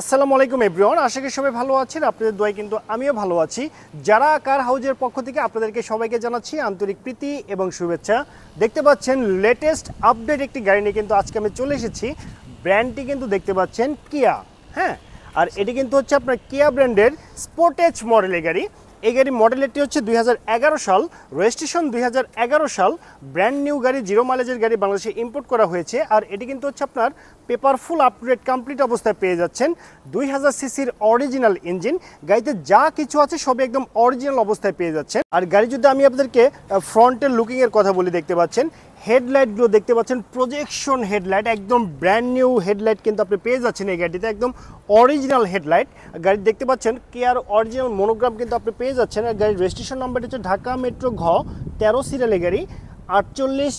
আসসালামু আলাইকুম এভরিওয়ান আশা করি সবাই ভালো আছেন আপনাদের দোয়ায় কিন্তু আমিও ভালো আছি যারা কার হাউজের পক্ষ থেকে আপনাদেরকে সবাইকে জানাচ্ছি আন্তরিক প্রীতি এবং শুভেচ্ছা দেখতে পাচ্ছেন লেটেস্ট আপডেট একটি গাড়ি নিয়ে কিন্তু আজকে আমি চলে এসেছি ব্র্যান্ডটি কিন্তু দেখতে পাচ্ছেন কিয়া হ্যাঁ আর এটি কিন্তু হচ্ছে আপনার কিয়া ব্র্যান্ডের স্পোর্টেজ মডেলের গাড়ি এই গাড়ির এটি হচ্ছে দুই সাল রেজিস্ট্রেশন দুই সাল ব্র্যান্ড নিউ গাড়ি জিরো মাইলেজের গাড়ি বাংলাদেশে ইম্পোর্ট করা হয়েছে আর এটি কিন্তু হচ্ছে আপনার পেপার ফুল আপগ্রেড কমপ্লিট অবস্থায় পেয়ে যাচ্ছেন দুই হাজার সিসির অরিজিনাল ইঞ্জিন গাড়িতে যা কিছু আছে সবই একদম অরিজিনাল অবস্থায় পেয়ে যাচ্ছেন আর গাড়ি যদি আমি আপনাদেরকে ফ্রন্টের লুকিংয়ের কথা বলি দেখতে পাচ্ছেন হেডলাইটগুলো দেখতে পাচ্ছেন প্রজেকশন হেডলাইট একদম ব্র্যান্ড নিউ হেডলাইট কিন্তু আপনি পেয়ে যাচ্ছেন এই গাড়িতে একদম অরিজিনাল হেডলাইট গাড়ি দেখতে পাচ্ছেন কেয়ার অরিজিনাল মনোগ্রাম কিন্তু আপনি পেয়ে যাচ্ছেন আর গাড়ির রেজিস্ট্রেশন নাম্বারটি হচ্ছে ঢাকা মেট্রো ঘ তেরো সিরিয়ালে গাড়ি আটচল্লিশ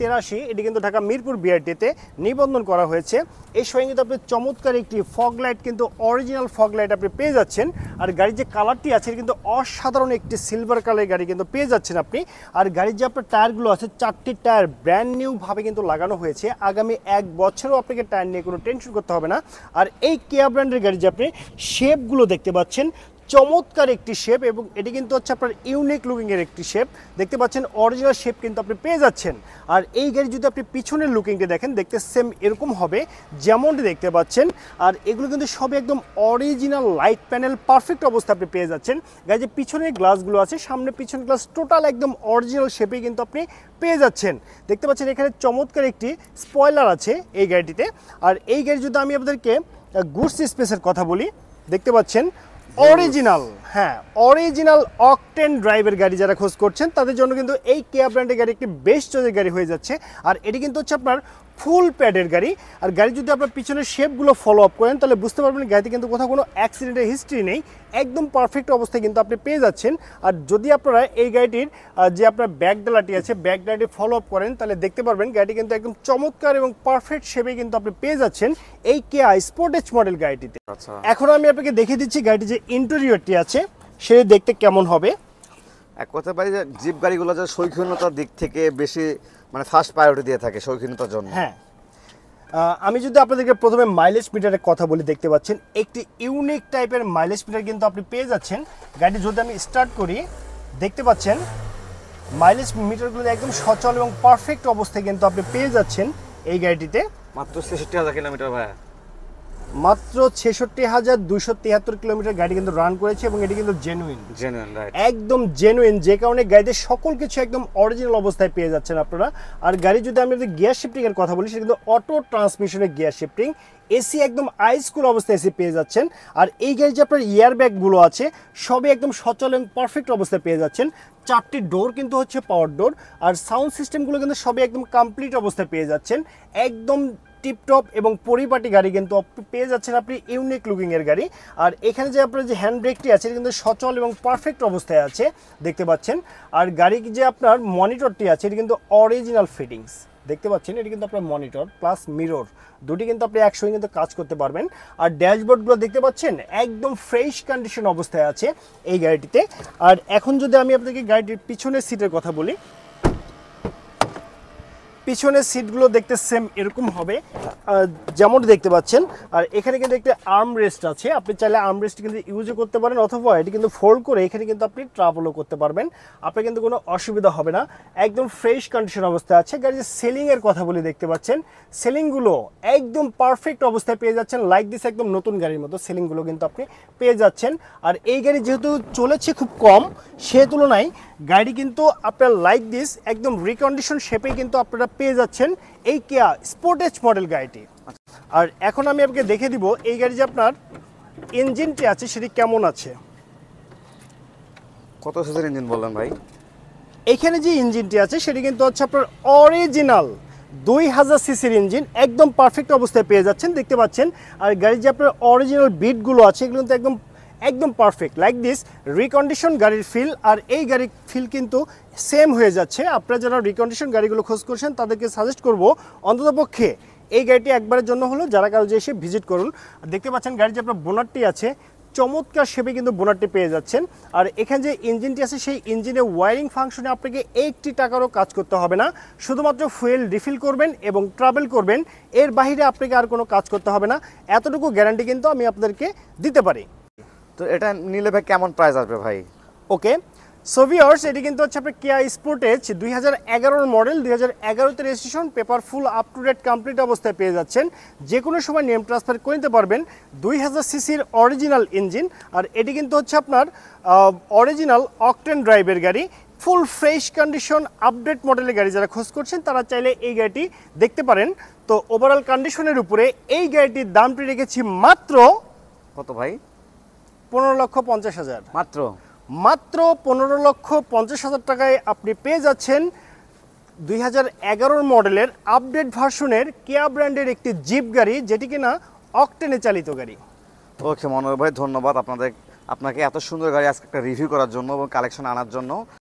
তেরাশি এটি কিন্তু ঢাকা মিরপুর বিআরটিতে নিবন্ধন করা হয়েছে এই সঙ্গে কিন্তু আপনি চমৎকার একটি ফগ লাইট কিন্তু অরিজিনাল ফগ লাইট আপনি পেয়ে যাচ্ছেন আর গাড়ির যে কালারটি আছে কিন্তু অসাধারণ একটি সিলভার কালারের গাড়ি কিন্তু পেয়ে যাচ্ছেন আপনি আর গাড়ির যে আপনার টায়ারগুলো আছে চারটি টায়ার ব্র্যান্ড নিউভাবে কিন্তু লাগানো হয়েছে আগামী এক বছরও আপনাকে টায়ার নিয়ে কোনো টেনশন করতে হবে না আর এই কেয়া ব্র্যান্ডের গাড়ি যে আপনি শেপগুলো দেখতে পাচ্ছেন চমৎকার একটি শেপ এবং এটি কিন্তু হচ্ছে আপনার ইউনিক লুকিংয়ের একটি শেপ দেখতে পাচ্ছেন অরিজিনাল শেপ কিন্তু আপনি পেয়ে যাচ্ছেন আর এই গাড়ি যদি আপনি পিছনের লুকিংটা দেখেন দেখতে সেম এরকম হবে যেমনটি দেখতে পাচ্ছেন আর এগুলো কিন্তু সবই একদম অরিজিনাল লাইট প্যানেল পারফেক্ট অবস্থা আপনি পেয়ে যাচ্ছেন গাড়ি যে পিছনের গ্লাসগুলো আছে সামনে পিছনের গ্লাস টোটাল একদম অরিজিনাল শেপে কিন্তু আপনি পেয়ে যাচ্ছেন দেখতে পাচ্ছেন এখানে চমৎকার একটি স্পয়লার আছে এই গাড়িটিতে আর এই গাড়ি যদি আমি আপনাদেরকে গুডস স্পেসের কথা বলি দেখতে পাচ্ছেন অরিজিনাল হ্যাঁ অরিজিনাল অকটেন ড্রাইভের গাড়ি যারা খোঁজ করছেন তাদের জন্য কিন্তু এই কেয়া ব্র্যান্ডের গাড়ি একটি বেশ চোখের গাড়ি হয়ে যাচ্ছে আর এটি কিন্তু হচ্ছে আপনার ফুল প্যাডের গাড়ি আর গাড়ি যদি আপনার পিছনের শেপগুলো ফলো আপ করেন তাহলে বুঝতে পারবেন গাড়িতে কিন্তু কোথাও কোনো অ্যাক্সিডেন্টের হিস্ট্রি নেই একদম পারফেক্ট অবস্থায় কিন্তু আপনি পেয়ে যাচ্ছেন আর যদি আপনারা এই গাড়িটির যে আপনার ব্যাক ডালাটি আছে ব্যাক ডালাটি ফলো আপ করেন তাহলে দেখতে পারবেন গাড়িটি কিন্তু একদম চমৎকার এবং পারফেক্ট শেপে কিন্তু আপনি পেয়ে যাচ্ছেন এই কেয়া স্পোর্টেজ মডেল গাড়িটিতে আচ্ছা। এখন আমি আপনাকে দেখিয়ে দিচ্ছি গাড়িটি যে ইন্টেরিয়রটি আছে সে দেখতে কেমন হবে এক কথা পারি যে জিপ গাড়িগুলো যে শৌখিনতার দিক থেকে বেশি মানে ফার্স্ট প্রায়োরিটি দিয়ে থাকে শৌখিনতার জন্য হ্যাঁ আমি যদি আপনাদেরকে প্রথমে মাইলেজ মিটারের কথা বলি দেখতে পাচ্ছেন একটি ইউনিক টাইপের মাইলেজ মিটার কিন্তু আপনি পেয়ে যাচ্ছেন গাড়ি যদি আমি স্টার্ট করি দেখতে পাচ্ছেন মাইলেজ মিটারগুলো একদম সচল এবং পারফেক্ট অবস্থায় কিন্তু আপনি পেয়ে যাচ্ছেন এই গাড়িটিতে মাত্র ছেষট্টি হাজার কিলোমিটার ভাইয়া মাত্র ছেষট্টি হাজার দুইশো তিয়াত্তর কিলোমিটার গাড়ি কিন্তু রান করেছে এবং এটি কিন্তু জেনুইন জেনুইন একদম জেনুইন যে কারণে গাড়িতে সকল কিছু একদম অরিজিনাল অবস্থায় পেয়ে যাচ্ছেন আপনারা আর গাড়ি যদি আমি যদি গিয়ার শিফটিংয়ের কথা বলি সেটা কিন্তু অটো ট্রান্সমিশনের গিয়ার শিফটিং এসি একদম আইসকুল অবস্থায় এসি পেয়ে যাচ্ছেন আর এই গাড়ি যে আপনার ইয়ার ব্যাগগুলো আছে সবই একদম সচল এবং পারফেক্ট অবস্থায় পেয়ে যাচ্ছেন চারটি ডোর কিন্তু হচ্ছে পাওয়ার ডোর আর সাউন্ড সিস্টেমগুলো কিন্তু সবই একদম কমপ্লিট অবস্থায় পেয়ে যাচ্ছেন একদম টিপটপ এবং পরিপাটি গাড়ি কিন্তু পেয়ে যাচ্ছেন আপনি ইউনিক লুকিংয়ের গাড়ি আর এখানে যে আপনার যে হ্যান্ড ব্রেকটি আছে কিন্তু সচল এবং পারফেক্ট অবস্থায় আছে দেখতে পাচ্ছেন আর গাড়ির যে আপনার মনিটরটি আছে এটি কিন্তু অরিজিনাল ফিটিংস দেখতে পাচ্ছেন এটি কিন্তু আপনার মনিটর প্লাস মিরর দুটি কিন্তু আপনি একসঙ্গে কিন্তু কাজ করতে পারবেন আর ড্যাশবোর্ডগুলো দেখতে পাচ্ছেন একদম ফ্রেশ কন্ডিশন অবস্থায় আছে এই গাড়িটিতে আর এখন যদি আমি আপনাকে গাড়িটির পিছনের সিটের কথা বলি পিছনের সিটগুলো দেখতে সেম এরকম হবে যেমন দেখতে পাচ্ছেন আর এখানে কিন্তু একটা আর্ম রেস্ট আছে আপনি চাইলে আর্ম রেস্ট কিন্তু ইউজও করতে পারেন অথবা এটি কিন্তু ফোল্ড করে এখানে কিন্তু আপনি ট্রাভেলও করতে পারবেন আপনার কিন্তু কোনো অসুবিধা হবে না একদম ফ্রেশ কন্ডিশন অবস্থায় আছে গাড়ির যে সেলিংয়ের কথা বলে দেখতে পাচ্ছেন সেলিংগুলো একদম পারফেক্ট অবস্থায় পেয়ে যাচ্ছেন লাইক দিস একদম নতুন গাড়ির মতো সেলিংগুলো কিন্তু আপনি পেয়ে যাচ্ছেন আর এই গাড়ি যেহেতু চলেছে খুব কম সে তুলনায় গাড়ি কিন্তু আপনার লাইক দিস একদম রিকন্ডিশন শেপে কিন্তু আপনারা পেয়ে যাচ্ছেন এই কেয়া স্পোর্টেজ মডেল গাড়িটি আর এখন আমি আপনাকে দেখে দিব এই গাড়ি যে আপনার ইঞ্জিনটি আছে সেটি কেমন আছে কত সিজের ইঞ্জিন বললেন ভাই এখানে যে ইঞ্জিনটি আছে সেটি কিন্তু হচ্ছে আপনার অরিজিনাল দুই হাজার সিসির ইঞ্জিন একদম পারফেক্ট অবস্থায় পেয়ে যাচ্ছেন দেখতে পাচ্ছেন আর গাড়ির যে আপনার অরিজিনাল বিটগুলো আছে এগুলো কিন্তু একদম একদম পারফেক্ট লাইক দিস রিকন্ডিশন গাড়ির ফিল আর এই গাড়ির ফিল কিন্তু সেম হয়ে যাচ্ছে আপনারা যারা রিকন্ডিশন গাড়িগুলো খোঁজ করছেন তাদেরকে সাজেস্ট করব অন্ততপক্ষে এই গাড়িটি একবারের জন্য হলো যারা কারো যে এসে ভিজিট করুন দেখতে পাচ্ছেন গাড়ির যে আপনার বোনারটি আছে চমৎকার শেপে কিন্তু বোনারটি পেয়ে যাচ্ছেন আর এখানে যে ইঞ্জিনটি আছে সেই ইঞ্জিনের ওয়ারিং ফাংশনে আপনাকে একটি টাকারও কাজ করতে হবে না শুধুমাত্র ফুয়েল রিফিল করবেন এবং ট্রাভেল করবেন এর বাহিরে আপনাকে আর কোনো কাজ করতে হবে না এতটুকু গ্যারান্টি কিন্তু আমি আপনাদেরকে দিতে পারি তো এটা নিলে ভাই কেমন প্রাইস আসবে ভাই ওকে সোভিয়ার্স এটি কিন্তু হচ্ছে আপনার কেয়া স্পোর্টেজ দুই হাজার এগারোর মডেল দুই হাজার এগারোতে registration paper full up to date complete অবস্থায় পেয়ে যাচ্ছেন যে কোনো সময় নেম ট্রান্সফার করে নিতে পারবেন দুই হাজার সিসির অরিজিনাল ইঞ্জিন আর এটি কিন্তু হচ্ছে আপনার অরিজিনাল অকটেন ড্রাইভের গাড়ি ফুল ফ্রেশ কন্ডিশন আপডেট মডেলের গাড়ি যারা খোঁজ করছেন তারা চাইলে এই গাড়িটি দেখতে পারেন তো ওভারঅল কন্ডিশনের উপরে এই গাড়িটির দামটি রেখেছি মাত্র কত ভাই পনেরো লক্ষ পঞ্চাশ হাজার মাত্র মাত্র পনেরো লক্ষ পঞ্চাশ হাজার টাকায় আপনি পেয়ে যাচ্ছেন দুই হাজার এগারোর মডেলের আপডেট ভার্সনের কেয়া ব্র্যান্ডের একটি জিপ গাড়ি যেটি কিনা অকটেনে চালিত গাড়ি ওকে মনোহর ভাই ধন্যবাদ আপনাদের আপনাকে এত সুন্দর গাড়ি আজকে একটা রিভিউ করার জন্য এবং কালেকশন আনার জন্য